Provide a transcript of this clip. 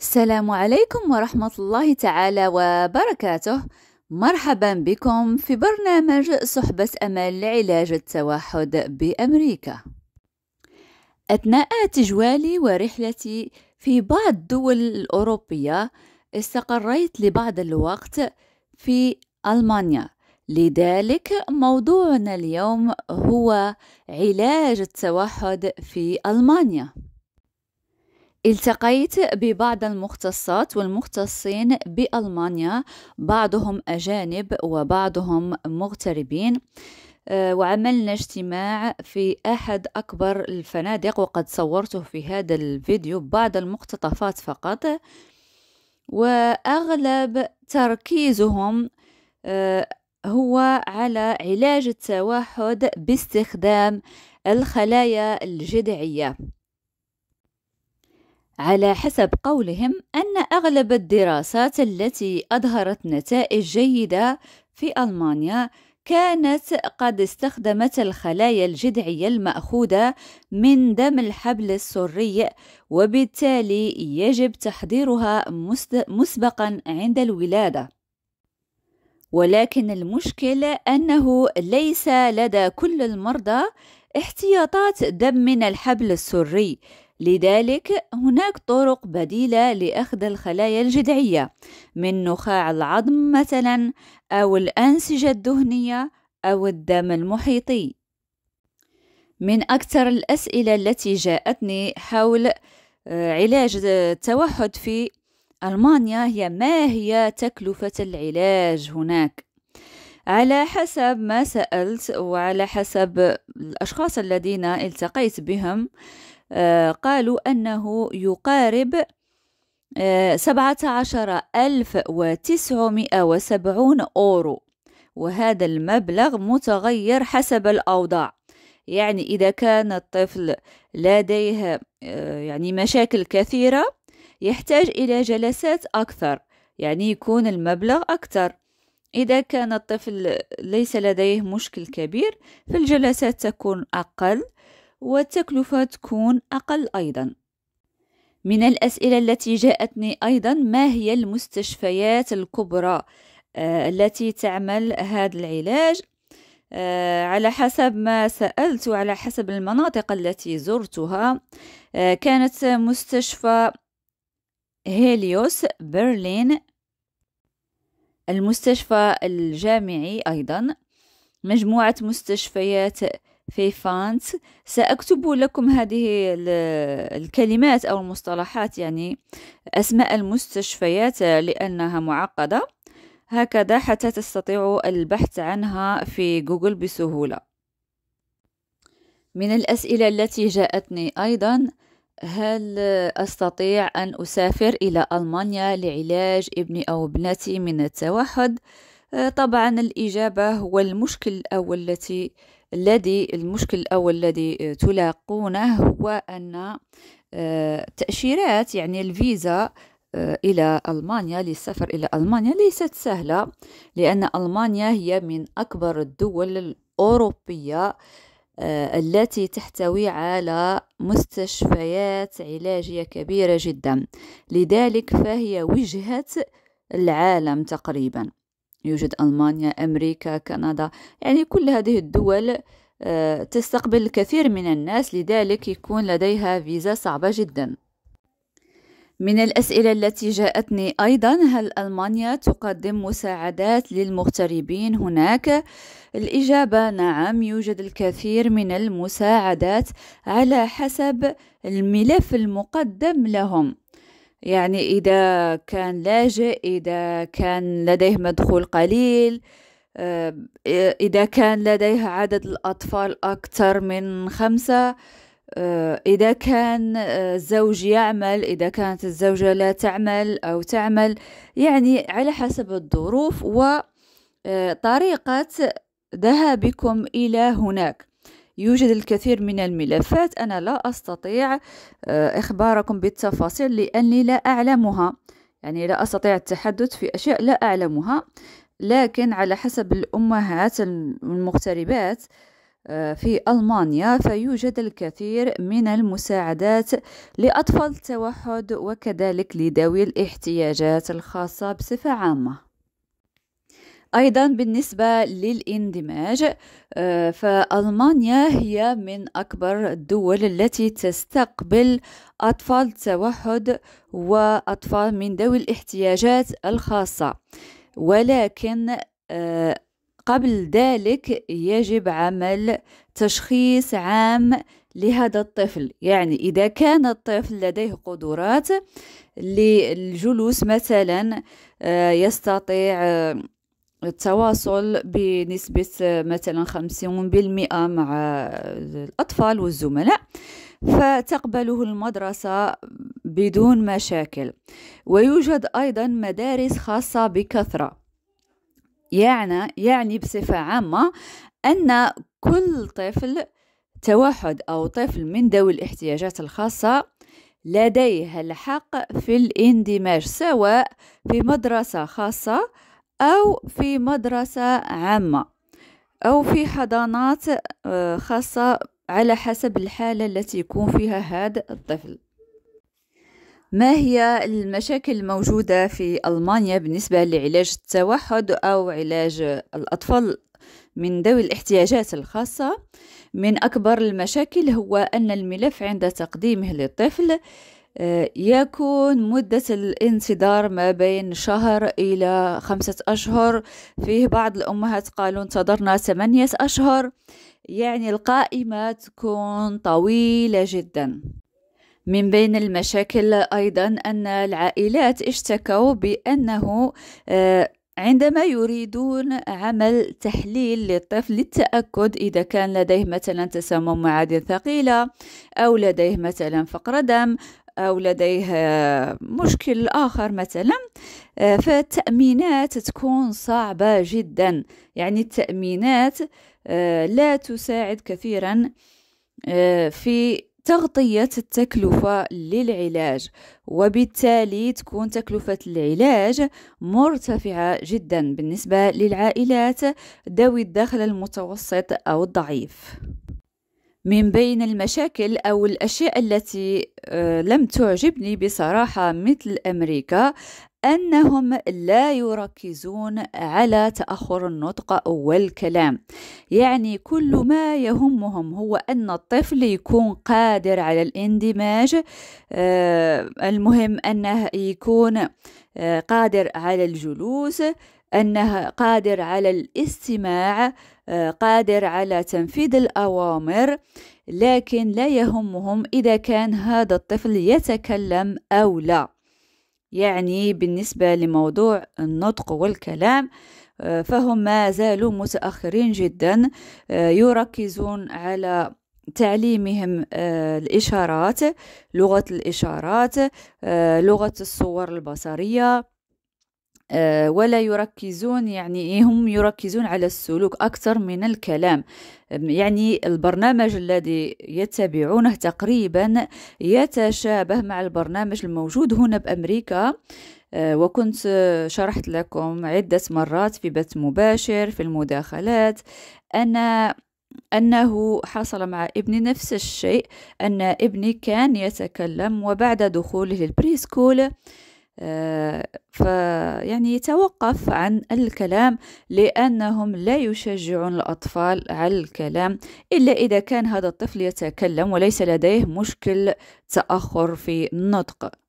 السلام عليكم ورحمة الله تعالى وبركاته مرحبا بكم في برنامج صحبة أمل لعلاج التوحد بأمريكا أثناء تجوالي ورحلتي في بعض الدول الأوروبية استقريت لبعض الوقت في ألمانيا لذلك موضوعنا اليوم هو علاج التوحد في ألمانيا التقيت ببعض المختصات والمختصين بألمانيا بعضهم أجانب وبعضهم مغتربين آه، وعملنا اجتماع في أحد أكبر الفنادق وقد صورته في هذا الفيديو بعض المقتطفات فقط وأغلب تركيزهم آه، هو على علاج التوحد باستخدام الخلايا الجذعيه على حسب قولهم أن أغلب الدراسات التي أظهرت نتائج جيدة في ألمانيا كانت قد استخدمت الخلايا الجذعية المأخوذة من دم الحبل السري وبالتالي يجب تحضيرها مسبقا عند الولادة ولكن المشكل أنه ليس لدى كل المرضى احتياطات دم من الحبل السري لذلك هناك طرق بديلة لأخذ الخلايا الجذعية من نخاع العظم مثلا أو الأنسجة الدهنية أو الدم المحيطي من أكثر الأسئلة التي جاءتني حول آه، علاج التوحد في ألمانيا هي ما هي تكلفة العلاج هناك على حسب ما سألت وعلى حسب الأشخاص الذين التقيت بهم آه، قالوا أنه يقارب آه، سبعة عشر ألف وتسعمائة وسبعون أورو وهذا المبلغ متغير حسب الأوضاع يعني إذا كان الطفل لديه آه، يعني مشاكل كثيرة يحتاج إلى جلسات أكثر يعني يكون المبلغ أكثر إذا كان الطفل ليس لديه مشكل كبير فالجلسات تكون أقل والتكلفة تكون أقل أيضا من الأسئلة التي جاءتني أيضا ما هي المستشفيات الكبرى آه، التي تعمل هذا العلاج آه، على حسب ما سألت وعلى حسب المناطق التي زرتها آه، كانت مستشفى هيليوس برلين المستشفى الجامعي أيضا مجموعة مستشفيات في فانت سأكتب لكم هذه الكلمات أو المصطلحات يعني أسماء المستشفيات آه، لأنها معقدة هكذا حتى تستطيعوا البحث عنها في جوجل بسهولة من الأسئلة التي جاءتني أيضا هل أستطيع أن أسافر إلى ألمانيا لعلاج ابني أو ابنتي من التوحد؟ آه، طبعا الإجابة هو المشكل الأول التي الذي المشكل الأول الذي آه، تلاقونه هو أن آه، تأشيرات يعني الفيزا إلى ألمانيا للسفر إلى ألمانيا ليست سهلة لأن ألمانيا هي من أكبر الدول الأوروبية التي تحتوي على مستشفيات علاجية كبيرة جدا لذلك فهي وجهة العالم تقريبا يوجد ألمانيا أمريكا كندا يعني كل هذه الدول آه، تستقبل الكثير من الناس لذلك يكون لديها فيزا صعبة جدا من الأسئلة التي جاءتني أيضا هل ألمانيا تقدم مساعدات للمغتربين هناك؟ الإجابة نعم يوجد الكثير من المساعدات على حسب الملف المقدم لهم يعني إذا كان لاجئ إذا كان لديه مدخول قليل آه، إذا كان لديه عدد الأطفال أكثر من خمسة آه، إذا كان الزوج آه، يعمل إذا كانت الزوجة لا تعمل أو تعمل يعني على حسب الظروف وطريقة ذهابكم إلى هناك يوجد الكثير من الملفات أنا لا أستطيع آه، إخباركم بالتفاصيل لأني لا أعلمها يعني لا أستطيع التحدث في أشياء لا أعلمها لكن على حسب الأمهات المغتربات آه، في ألمانيا فيوجد الكثير من المساعدات لأطفال التوحد وكذلك لذوي الاحتياجات الخاصة بصفة عامة أيضا بالنسبة للاندماج آه، فألمانيا هي من أكبر الدول التي تستقبل أطفال توحد وأطفال من ذوي الاحتياجات الخاصة ولكن آه، قبل ذلك يجب عمل تشخيص عام لهذا الطفل يعني إذا كان الطفل لديه قدرات للجلوس مثلا آه، يستطيع التواصل بنسبة مثلا خمسون بالمئة مع الأطفال والزملاء فتقبله المدرسة بدون مشاكل ويوجد أيضا مدارس خاصة بكثرة يعني يعني بصفة عامة أن كل طفل توحد أو طفل من ذوي الاحتياجات الخاصة لديه الحق في الاندماج سواء في مدرسة خاصة أو في مدرسة عامة أو في حضانات آه، خاصة على حسب الحالة التي يكون فيها هذا الطفل ما هي المشاكل الموجودة في ألمانيا بالنسبة لعلاج التوحد أو علاج الأطفال من ذوي الاحتياجات الخاصة من أكبر المشاكل هو أن الملف عند تقديمه للطفل يكون مدة الانتظار ما بين شهر إلى خمسة أشهر فيه بعض الأمهات قالوا انتظرنا ثمانية أشهر يعني القائمة تكون طويلة جدا من بين المشاكل أيضا أن العائلات اشتكوا بأنه آه، عندما يريدون عمل تحليل للطفل للتأكد إذا كان لديه مثلا تسمم معادن ثقيلة أو لديه مثلا فقر دم أو لديه مشكل آخر مثلا آه، فالتأمينات تكون صعبة جدا يعني التأمينات آه، لا تساعد كثيرا آه، في تغطية التكلفة للعلاج وبالتالي تكون تكلفة العلاج مرتفعة جدا بالنسبة للعائلات ذوي الدخل المتوسط أو الضعيف من بين المشاكل أو الأشياء التي آه، لم تعجبني بصراحة مثل أمريكا أنهم لا يركزون على تأخر النطق والكلام يعني كل ما يهمهم هو أن الطفل يكون قادر على الاندماج آه، المهم أنه يكون آه، قادر على الجلوس أنها قادر على الاستماع آه، قادر على تنفيذ الأوامر لكن لا يهمهم إذا كان هذا الطفل يتكلم أو لا يعني بالنسبة لموضوع النطق والكلام آه، فهم ما زالوا متأخرين جدا آه، يركزون على تعليمهم الإشارات لغة الإشارات لغة الصور البصرية آه، ولا يركزون يعني إيه، هم يركزون على السلوك أكثر من الكلام يعني البرنامج الذي يتبعونه تقريبا يتشابه مع البرنامج الموجود هنا بأمريكا آه، وكنت شرحت لكم عدة مرات في بث مباشر في المداخلات أنا أنه حصل مع ابني نفس الشيء أن ابني كان يتكلم وبعد دخوله سكول فيعني يتوقف عن الكلام لأنهم لا يشجعون الأطفال على الكلام إلا إذا كان هذا الطفل يتكلم وليس لديه مشكل تأخر في النطق